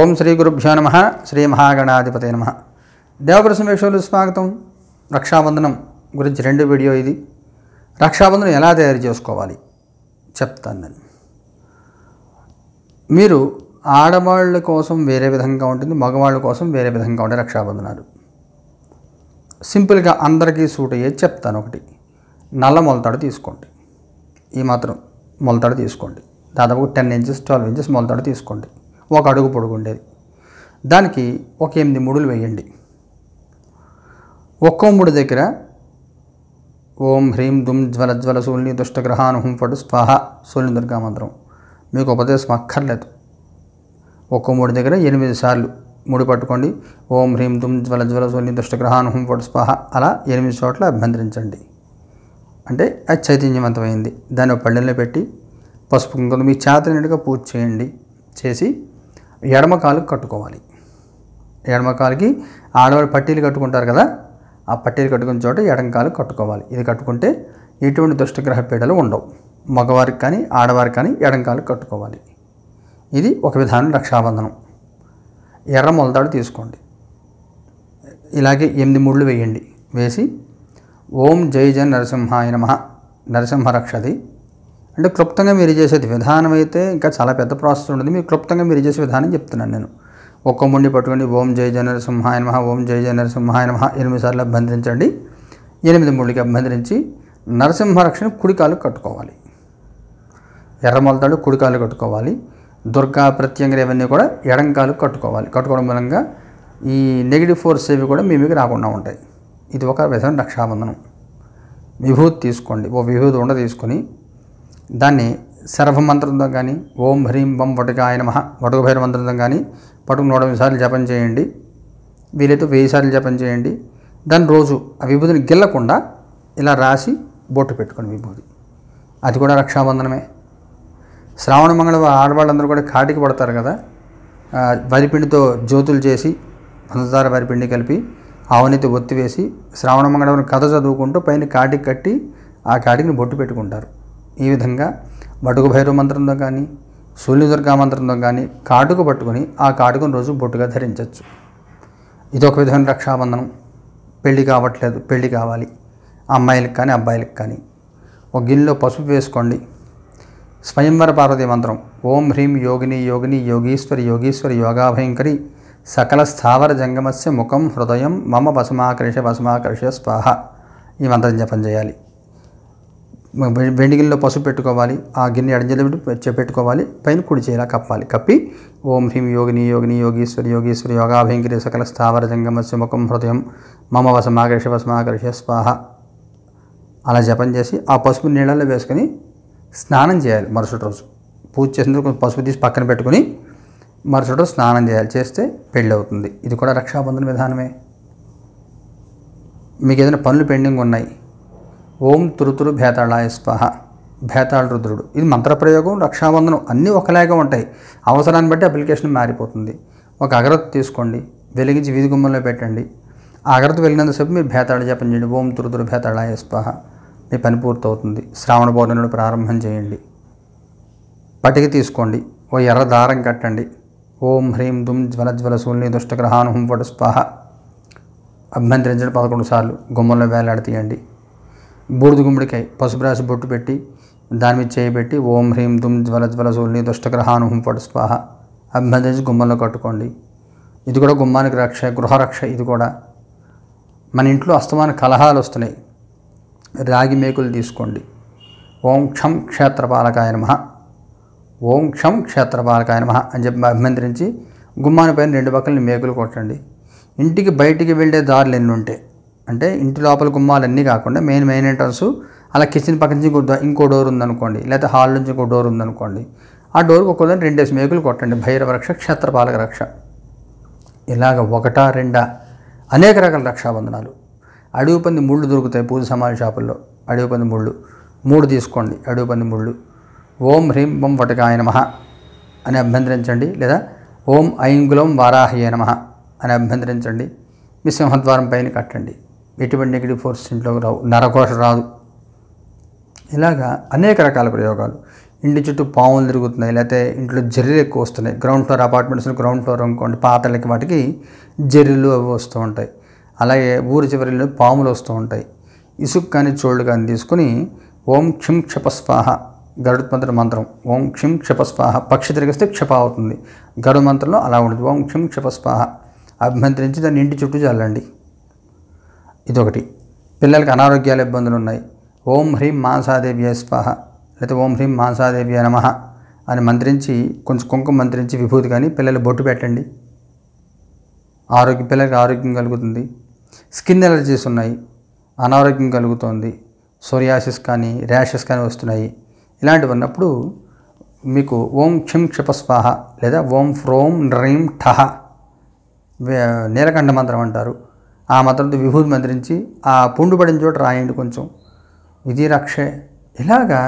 ఓం శ్రీ గురుభ్యో నమ శ్రీ మహాగణాధిపతి నమ దేవప్రసమేశ్వరులు స్వాగతం రక్షాబంధనం గురించి రెండు వీడియో ఇది రక్షాబంధనం ఎలా తయారు చేసుకోవాలి చెప్తాను నేను మీరు ఆడవాళ్ళ కోసం వేరే విధంగా ఉంటుంది మగవాళ్ళ కోసం వేరే విధంగా ఉంటుంది రక్షాబంధనాలు సింపుల్గా అందరికీ సూట్ అయ్యేది చెప్తాను ఒకటి నల్ల మొలతాడు తీసుకోండి ఈ మాత్రం మొలతాడు తీసుకోండి దాదాపు టెన్ ఇంచెస్ ట్వెల్వ్ ఇంచెస్ మొలతాడు తీసుకోండి ఒక అడుగు పొడుగు ఉండేది దానికి ఒక ఎనిమిది ముడులు వేయండి ఒక్కో ముడి దగ్గర ఓం హ్రీం దుమ్ జ్వల జ్వల సూల్ని దుష్టగ్రహాను హుం పటు స్వాహ సూల్ని దుర్గా మంత్రం మీకు ఉపదేశం అక్కర్లేదు ఒక్కో ముడి దగ్గర ఎనిమిది సార్లు ముడి పట్టుకోండి ఓం హ్రీం దుమ్ జ్వల జ్వల సూల్ని దుష్టగ్రహాను హుం పటు స్వాహ అలా ఎనిమిది చోట్ల అభ్యంతరించండి అంటే అది చైతన్యవంతమైంది దాన్ని పళ్ళెల్లో పెట్టి పసుపు కుంకుమ మీ నిండుగా పూజ చేయండి చేసి ఎడమకాలు కట్టుకోవాలి ఎడమకాలకి ఆడవాళ్ళు పట్టీలు కట్టుకుంటారు కదా ఆ పట్టీలు కట్టుకున్న చోట ఎడమ కట్టుకోవాలి ఇది కట్టుకుంటే ఎటువంటి దుష్టగ్రహ పీడలు ఉండవు మగవారికి కానీ ఆడవారికి కానీ ఎడంకాలు కట్టుకోవాలి ఇది ఒక విధానం రక్షాబంధనం ఎర్ర మొలదాడు తీసుకోండి ఇలాగే ఎనిమిది ముళ్ళు వేయండి వేసి ఓం జై జన్ నరసింహాయ నమ రక్షది అంటే క్లుప్తంగా మీరు చేసేది విధానం అయితే ఇంకా చాలా పెద్ద ప్రాసెస్ ఉంటుంది మీరు క్లుప్తంగా మీరు చేసే విధానం చెప్తున్నాను నేను ఒక్క ముండి పట్టుకోండి ఓం జై జయ నరసింహాయ నమ ఓం జై జయ నరసింహాయ నమ ఎనిమిది సార్లు అభ్యంతరించండి ఎనిమిది ముళ్ళకి అభ్యంతరించి నరసింహరక్షణ కుడికాలు కట్టుకోవాలి ఎర్రమలతాడు కుడికాలు కట్టుకోవాలి దుర్గా ప్రత్యంగా ఇవన్నీ కూడా ఎడంకాలు కట్టుకోవాలి కట్టుకోవడం మూలంగా ఈ నెగిటివ్ ఫోర్స్ ఇవి కూడా మీ మీకు రాకుండా ఉంటాయి ఇది ఒక విధం రక్షాబంధనం విభూతి తీసుకోండి ఓ విభూతి ఉండ తీసుకొని దాన్ని మంత్రంతో కానీ ఓం హ్రీం వం ఆయన మహ వటుకు భైర మంత్రంతో కానీ పటుకు నూట సార్లు జపం చేయండి వీలైతే వెయ్యి సార్లు జపం చేయండి దాన్ని రోజు ఆ విభూతిని గెల్లకుండా ఇలా రాసి బొట్టు పెట్టుకోండి విభూతి అది కూడా రక్షాబంధనమే శ్రావణ మంగళం ఆడవాళ్ళందరూ కూడా కాటికి పడతారు కదా వరిపిండితో జ్యోతులు చేసి పంచదార వరిపిండి కలిపి ఆవునైతే ఒత్తివేసి శ్రావణ మంగళవారం కథ చదువుకుంటూ పైన కాటికి కట్టి ఆ కాటికిని బొట్టు పెట్టుకుంటారు ఈ విధంగా బటుకు భైరవ మంత్రంతో కానీ సూర్య దుర్గా మంత్రంతో కానీ కాటుకు పట్టుకొని ఆ కాటుకుని రోజు బొట్టుగా ధరించవచ్చు ఇది ఒక విధమైన రక్షాబంధనం పెళ్లి కావట్లేదు పెళ్ళి కావాలి అమ్మాయిలకు కానీ అబ్బాయిలకు కానీ ఒక గిన్నెలో పసుపు వేసుకోండి స్వయంవర పార్వతీ మంత్రం ఓం హ్రీం యోగిని యోగిని యోగీశ్వరి యోగీశ్వరి యోగాభయంకరి సకల స్థావర జంగమస్య ముఖం హృదయం మమ వసుమాకర్ష వసుమాకర్ష స్వాహ ఈ మంత్రం జపం చేయాలి వెండిగిల్లో పసుపు పెట్టుకోవాలి ఆ గిన్నె అడంజలి పెట్టుకోవాలి పైన కుడి చేయాలి కప్పాలి కప్పి ఓం హ్రీం యోగిని యోగిని యోగీశ్వరి యోగీశ్వరి యోగాభింగిరి సకల స్థావర జంగమస్య ముఖం హృదయం మమ వసమాకర్ష వసమాకర్ష స్వాహ అలా జపం చేసి ఆ పసుపు నీళ్ళల్లో వేసుకొని స్నానం చేయాలి మరుసటి రోజు పూజ చేసిన పసుపు తీసి పక్కన పెట్టుకొని మరుసటి స్నానం చేయాలి చేస్తే పెళ్ళి అవుతుంది ఇది కూడా రక్షాబంధన విధానమే మీకు ఏదైనా పనులు పెండింగ్ ఉన్నాయి ఓం తురుతురు భేతాళాయ స్వాహ భేతాళ రుద్రుడు ఇది మంత్రప్రయోగం రక్షాబంధనం అన్నీ ఒకలాగా ఉంటాయి అవసరాన్ని బట్టి అప్లికేషన్ మారిపోతుంది ఒక అగరత్తు తీసుకోండి వెలిగించి వీధి గుమ్మంలో పెట్టండి ఆ అగరత్తు వెళ్ళినంతసేపు మీరు భేతాళ జపం చేయండి ఓం తురుతురు భేతాళాయ స్వాహ మీ పని పూర్తవుతుంది శ్రావణ పౌర్ణమిని ప్రారంభం చేయండి పటిక తీసుకోండి ఓ ఎర్ర దారం కట్టండి ఓం హ్రీం దుమ్ జ్వలజ్వలశూల్ని దుష్టగ్రహాను హుం వడు స్వాహ అభ్యంతరించడం పదకొండు సార్లు గుమ్మంలో వేలాడతీయండి తీయండి బూడిద గుమ్మడికాయ పసుపు రాసి బొట్టు పెట్టి దాని మీద చేయబెట్టి ఓం హ్రీం దుమ్ జ్వలజ్వలశూల్ని దుష్టగ్రహాను హుం వడు స్వాహ అభ్యంతరించి గుమ్మంలో కట్టుకోండి ఇది కూడా గుమ్మానికి రక్ష గృహరక్ష ఇది కూడా మన ఇంట్లో అస్తమాన కలహాలు వస్తున్నాయి రాగి మేకులు తీసుకోండి ఓం క్షం క్షేత్రపాలకాయ నమ ఓం క్షం క్షేత్రపాలకాయ నమ అని చెప్పి అభిమంత్రించి గుమ్మాని పైన రెండు పక్కలని మేకులు కొట్టండి ఇంటికి బయటికి వెళ్ళే దారులు ఎన్ని ఉంటాయి అంటే ఇంటి లోపల గుమ్మాలన్నీ కాకుండా మెయిన్ మెయిన్ ఎంట్రన్స్ అలా కిచెన్ పక్క నుంచి ఇంకో డోర్ ఉందనుకోండి లేకపోతే హాల్ నుంచి ఇంకో డోర్ ఉందనుకోండి ఆ డోర్కి ఒక్కొక్కదాన్ని రెండేసి మేకులు కొట్టండి భైరవ రక్ష క్షేత్రపాలక రక్ష ఇలాగ ఒకటా రెండా అనేక రకాల రక్షాబంధనాలు అడవి పంది ముళ్ళు దొరుకుతాయి పూజ సమాజ షాపుల్లో అడవి పంది ముళ్ళు మూడు తీసుకోండి అడవి పంది ముళ్ళు ఓం హ్రీం బొం వటకాయ నమ అని అభ్యంతరించండి లేదా ఓం ఐం గులం వారాహయ నమ అని అభ్యంతరించండి మీ సింహద్వారం పైన కట్టండి ఎటువంటి నెగిటివ్ ఫోర్స్ ఇంట్లోకి రావు నరకోశ రాదు ఇలాగా అనేక రకాల ప్రయోగాలు ఇంటి చుట్టూ పాములు తిరుగుతున్నాయి లేకపోతే ఇంట్లో జర్రీలు ఎక్కువ వస్తున్నాయి ground floor apartments ground floor అనుకోండి పాతలకి వాటికి జర్రీలు అవి వస్తూ ఉంటాయి అలాగే ఊరి చివరిలో పాములు వస్తూ ఉంటాయి ఇసుక్ కానీ చోళ్ళు కానీ తీసుకుని ఓం క్షిం క్షపస్వాహ గరుడు మంత్ర మంత్రం ఓం క్షిం క్షపస్వాహ పక్షి తిరిగిస్తే క్షప అవుతుంది గరుడు మంత్రంలో అలా ఉండదు ఓం క్షిం క్షపస్వాహ అభ్యంతరించి దాన్ని ఇంటి చుట్టూ చల్లండి ఇదొకటి పిల్లలకి అనారోగ్యాల ఇబ్బందులు ఉన్నాయి ఓం హ్రీం మాంసాదేవి స్వాహ లేకపోతే ఓం హ్రీం మాంసాదేవి నమ అని మంత్రించి కొంచెం కుంకుమ మంత్రించి విభూతి కానీ పిల్లలు బొట్టు పెట్టండి ఆరోగ్య పిల్లలకి ఆరోగ్యం కలుగుతుంది స్కిన్ ఎలర్జీస్ ఉన్నాయి అనారోగ్యం కలుగుతోంది సోరియాసిస్ కానీ ర్యాషెస్ కానీ వస్తున్నాయి ఇలాంటివి ఉన్నప్పుడు మీకు ఓం క్షిం క్షిపస్వాహ లేదా ఓం ఫ్రోం నృం ఠహ నీలకంఠ మంత్రం అంటారు ఆ మంత్రంతో విభూతి మంత్రించి ఆ పుండు పడిన చోట రాయండి కొంచెం ఇది రక్షే ఇలాగా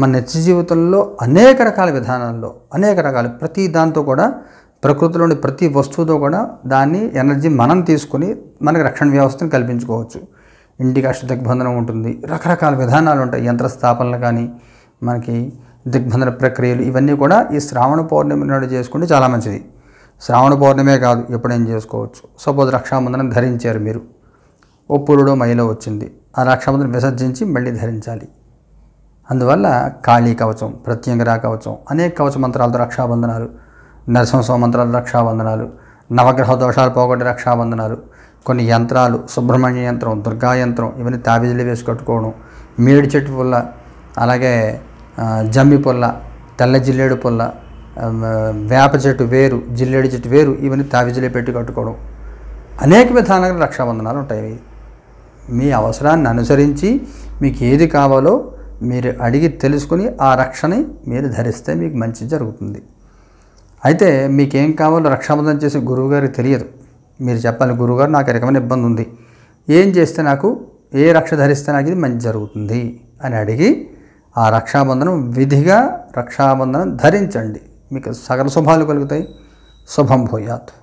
మన నిత్య జీవితంలో అనేక రకాల విధానాల్లో అనేక రకాలు ప్రతి దాంతో కూడా ప్రకృతిలోని ప్రతి వస్తువుతో కూడా దాన్ని ఎనర్జీ మనం తీసుకుని మనకి రక్షణ వ్యవస్థను కల్పించుకోవచ్చు ఇంటికి అష్టదగ్బంధనం ఉంటుంది రకరకాల విధానాలు ఉంటాయి యంత్ర స్థాపనలు కానీ మనకి దిగ్బంధన ప్రక్రియలు ఇవన్నీ కూడా ఈ శ్రావణ పౌర్ణమి నాడు చేసుకుంటే చాలా మంచిది శ్రావణ పౌర్ణమే కాదు ఎప్పుడేం చేసుకోవచ్చు సపోజ్ రక్షాబంధనం ధరించారు మీరు ఓ మైలో వచ్చింది ఆ రక్షాబంధనం విసర్జించి మళ్ళీ ధరించాలి అందువల్ల కాళీ కవచం ప్రత్యంగరా కవచం అనేక కవచ మంత్రాలతో రక్షాబంధనాలు నరసింహస్వామి మంత్రాలు రక్షాబంధనాలు నవగ్రహ దోషాలు పోగొట్టే రక్షాబంధనాలు కొన్ని యంత్రాలు సుబ్రహ్మణ్య యంత్రం దుర్గా యంత్రం ఇవన్నీ తాబీజులు వేసి కట్టుకోవడం మేడి చెట్టు వల్ల అలాగే జమ్మి పొల్ల తెల్ల జిల్లేడు పొల్ల వేప చెట్టు వేరు జిల్లేడు చెట్టు వేరు ఇవన్నీ తావిజులే పెట్టి కట్టుకోవడం అనేక విధానాలు రక్షాబంధనాలు ఉంటాయి మీ అవసరాన్ని అనుసరించి మీకు ఏది కావాలో మీరు అడిగి తెలుసుకుని ఆ రక్షని మీరు ధరిస్తే మీకు మంచి జరుగుతుంది అయితే మీకేం కావాలో రక్షాబంధం చేసే గురువుగారికి తెలియదు మీరు చెప్పాలి గురువుగారు నాకు రకమైన ఇబ్బంది ఉంది ఏం చేస్తే నాకు ఏ రక్ష ధరిస్తే నాకు ఇది మంచి జరుగుతుంది అని అడిగి ఆ రక్షాబంధనం విధిగా రక్షాబంధనం ధరించండి మీకు సకల శుభాలు కలుగుతాయి శుభం భూయాత్